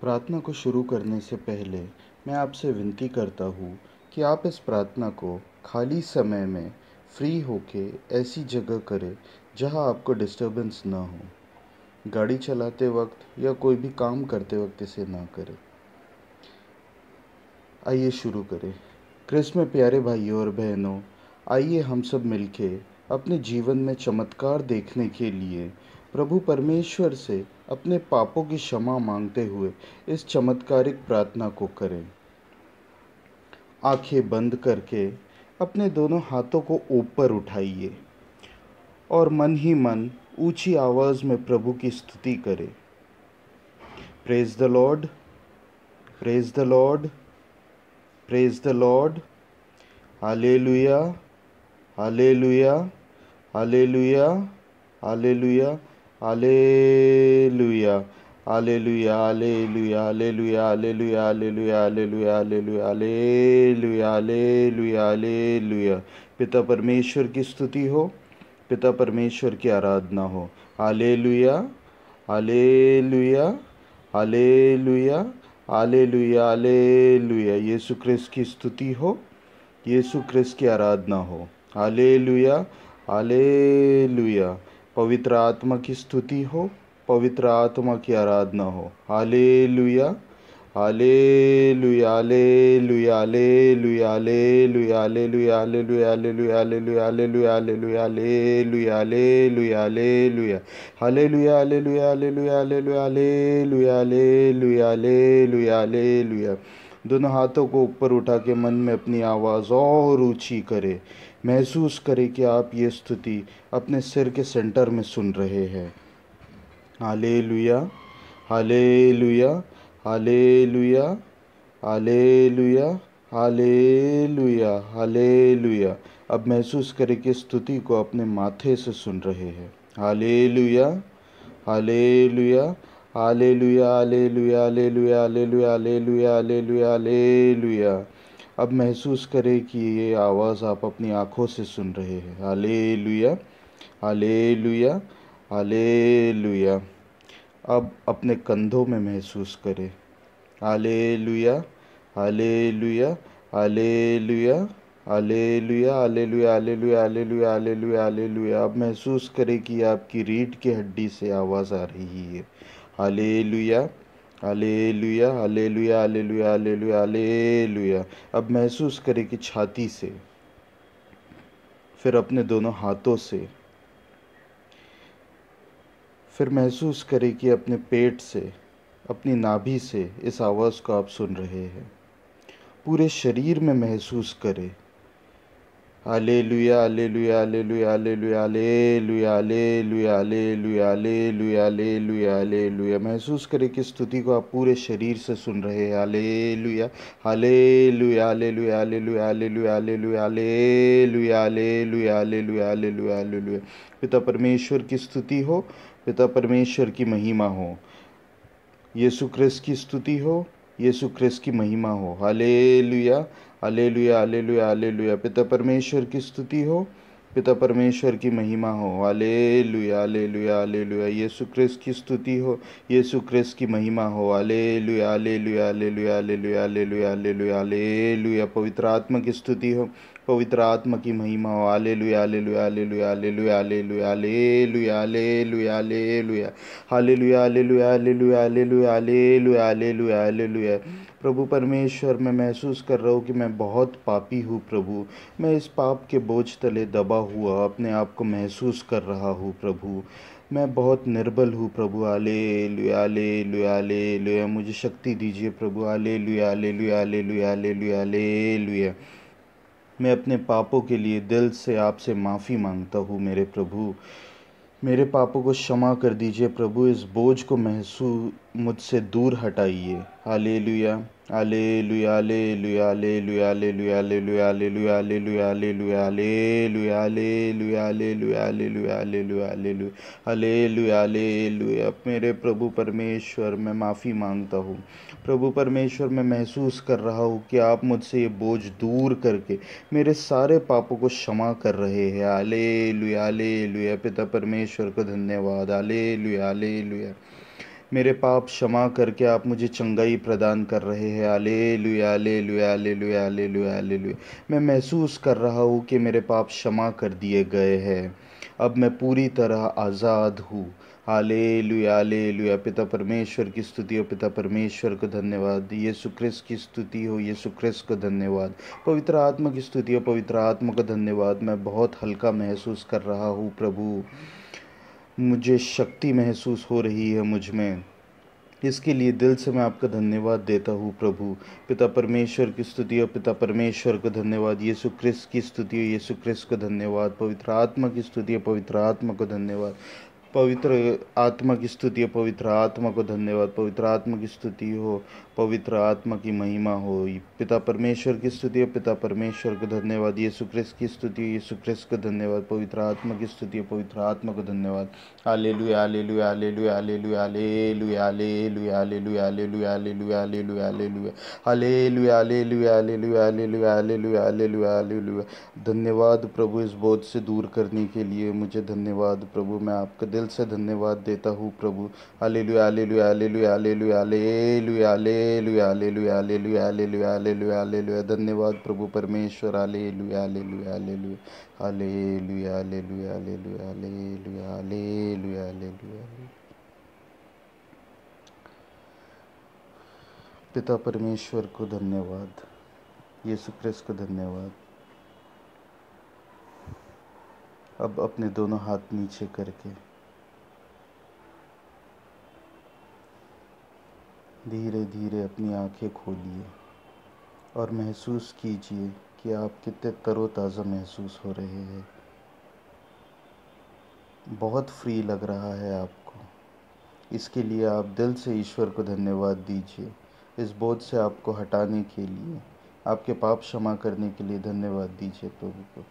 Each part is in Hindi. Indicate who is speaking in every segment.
Speaker 1: प्रार्थना को शुरू करने से पहले मैं आपसे विनती करता हूँ कि आप इस प्रार्थना को खाली समय में फ्री होके ऐसी जगह करें जहाँ आपको डिस्टरबेंस ना हो गाड़ी चलाते वक्त या कोई भी काम करते वक्त इसे ना करें आइए शुरू करें क्रिस में प्यारे भाइयों और बहनों आइए हम सब मिलके अपने जीवन में चमत्कार देखने के लिए प्रभु परमेश्वर से अपने पापों की क्षमा मांगते हुए इस चमत्कारिक प्रार्थना को करें आंखें बंद करके अपने दोनों हाथों को ऊपर उठाइए और मन ही मन ऊंची आवाज़ में प्रभु की स्तुति करें praise the Lord praise the Lord praise the Lord hallelujah hallelujah hallelujah हाले लुया Alleluia. Alleluia, alleluia, alleluia, alleluia, alleluia, alleluia, alleluia, alleluia, alleluia, alleluia. पिता परमेश्वर की स्तुति हो पिता परमेश्वर की आराधना हो hallelujah hallelujah hallelujah hallelujah hallelujah यीशु क्रिस्त की स्तुति हो यीशु क्रिस्त की आराधना हो हालेलुया हालेलुया पवित्र आत्मा की स्तुति हो पवित्र आत्मा की आराधना हो हाले लुया Hallelujah, hallelujah, hallelujah, hallelujah, hallelujah, hallelujah, hallelujah, hallelujah, hallelujah, hallelujah, hallelujah, hallelujah, hallelujah, hallelujah, hallelujah, hallelujah, hallelujah, hallelujah, hallelujah, दोनों हाथों को ऊपर उठा के मन में अपनी आवाज़ और ऊँची करे महसूस करे कि आप ये स्तुति अपने सिर के सेंटर में सुन रहे हैं hallelujah hallelujah hallelujah hallelujah hallelujah hallelujah अब महसूस करें कि स्तुति को अपने माथे से सुन रहे हैं hallelujah hallelujah hallelujah hallelujah hallelujah hallelujah hallelujah hallelujah hallelujah अब महसूस करें कि ये आवाज़ आप अपनी आँखों से सुन रहे हैं हालेलुया हालेलुया हालेलुया अब अपने कंधों में महसूस करें आले लुया आले लुया आले लुया आले लुया आले लुया आले लुया आले लुया आले लुया आले लुया आप महसूस करें कि आपकी रीढ़ की हड्डी से आवाज़ आ रही है आले लुया आले लुया आले लुया आले लुया आले लुया आले लुया अब महसूस करें कि छाती से फिर अपने दोनों हाथों से फिर महसूस करें कि अपने पेट से अपनी नाभि से इस आवाज़ को आप सुन रहे हैं पूरे शरीर में महसूस करें Alleluia, alleluia, alleluia, alleluia, alleluia, alleluia, alleluia, alleluia, alleluia, alleluia. महसूस करें कि स्तुति को आप पूरे शरीर से सुन रहे हैं alleluia alleluia alleluia alleluia alleluia alleluia alleluia alleluia alleluia alleluia alleluia पिता परमेश्वर की स्तुति हो पिता परमेश्वर की महिमा हो यीशु क्रिस्त की स्तुति हो यीशु ख्रिस्त की महिमा हो हाले लुया हाले लुया लुया पिता परमेश्वर की स्तुति हो पिता परमेश्वर की महिमा हो आले लुया ले लुया ले लुया ये सुक्रेस की स्तुति हो ये सुक्रेस की महिमा हो आले लुया ले लुया ले लुया ले लुया ले लुया ले लुया ले लुया पवित्र आत्मा की स्तुति हो पवित्र आत्मा की महिमा हो आले लुया ले लुया ले लुया ले लुया ले लुया ले लुया ले लुया ले लुया हाले लुया ले लुया ले लुया ले लुया ले लुया ले लुया ले लुया प्रभु परमेश्वर मैं महसूस कर रहा हूँ कि मैं बहुत पापी हूँ प्रभु मैं इस पाप के बोझ तले दबा हुआ अपने आप को महसूस कर रहा हूँ प्रभु मैं बहुत निर्बल हूँ प्रभु आले लुयाले ले लुया मुझे शक्ति दीजिए प्रभु आले लुया लुयाले लुयाले लुयाले लुया लुया मैं अपने पापों के लिए दिल से आपसे माफ़ी मांगता हूँ मेरे प्रभु मेरे पापों को क्षमा कर दीजिए प्रभु इस बोझ को महसूस मुझसे दूर हटाइए आले लुया लुया ले लुया ले लुया ले लुया ले लुया ले लुया ले लुया ले लुया ले लुया मेरे प्रभु परमेश्वर मैं माफ़ी मांगता हूँ प्रभु परमेश्वर मैं महसूस कर रहा हूँ कि आप मुझसे ये बोझ दूर करके मेरे सारे पापों को क्षमा कर रहे हैं आले ले लुया पिता परमेश्वर को धन्यवाद आले ले लुया मेरे पाप क्षमा करके आप मुझे चंगाई प्रदान कर रहे हैं आले लुया ले लुया ले लुया ले लुया ले लुया मैं महसूस कर रहा हूँ कि मेरे पाप क्षमा कर दिए गए हैं अब मैं पूरी तरह आज़ाद हूँ आले लुया ले लुया पिता परमेश्वर की स्तुति हो पिता परमेश्वर को धन्यवाद ये सुक्रिस की स्तुति हो ये सुक्रिस को धन्यवाद पवित्र आत्मा की स्तुति हो पवित्र आत्मा का धन्यवाद मैं बहुत हल्का महसूस कर रहा हूँ प्रभु मुझे शक्ति महसूस हो रही है मुझ में इसके लिए दिल से मैं आपका धन्यवाद देता हूँ प्रभु पिता परमेश्वर की स्तुति और पिता परमेश्वर को धन्यवाद यीशु क्रिस्त की स्तुति और यीशु क्रिस्त को धन्यवाद पवित्र आत्मा की स्तुति और पवित्र आत्मा को धन्यवाद पवित्र आत्मा की स्तुति हो पवित्र आत्मा को धन्यवाद पवित्र आत्मा की स्तुति हो पवित्र आत्मा की महिमा हो पिता परमेश्वर की स्तुति हो पिता परमेश्वर को धन्यवाद ये सुक्रेस की स्तुति हो सुक्रेस को धन्यवाद पवित्र आत्मा की स्तुति हो पवित्र आत्मा को धन्यवाद hallelujah hallelujah hallelujah hallelujah hallelujah लु hallelujah hallelujah hallelujah hallelujah hallelujah लु hallelujah hallelujah hallelujah hallelujah hallelujah लु धन्यवाद प्रभु इस बोध से दूर करने के लिए मुझे धन्यवाद प्रभु मैं आपका दिल से धन्यवाद देता हूँ प्रभु hallelujah hallelujah hallelujah hallelujah hallelujah hallelujah hallelujah hallelujah hallelujah hallelujah hallelujah धन्यवाद प्रभु परमेश्वर hallelujah hallelujah hallelujah hallelujah hallelujah hallelujah hallelujah hallelujah hallelujah पिता परमेश्वर को धन्यवाद यीशु क्रिस्त को धन्यवाद अब अपने दोनों हाथ नीचे करके धीरे धीरे अपनी आँखें खोलिए और महसूस कीजिए कि आप कितने तरोताज़ा महसूस हो रहे हैं बहुत फ्री लग रहा है आपको इसके लिए आप दिल से ईश्वर को धन्यवाद दीजिए इस बोझ से आपको हटाने के लिए आपके पाप क्षमा करने के लिए धन्यवाद दीजिए प्रभु को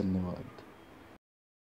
Speaker 1: धन्यवाद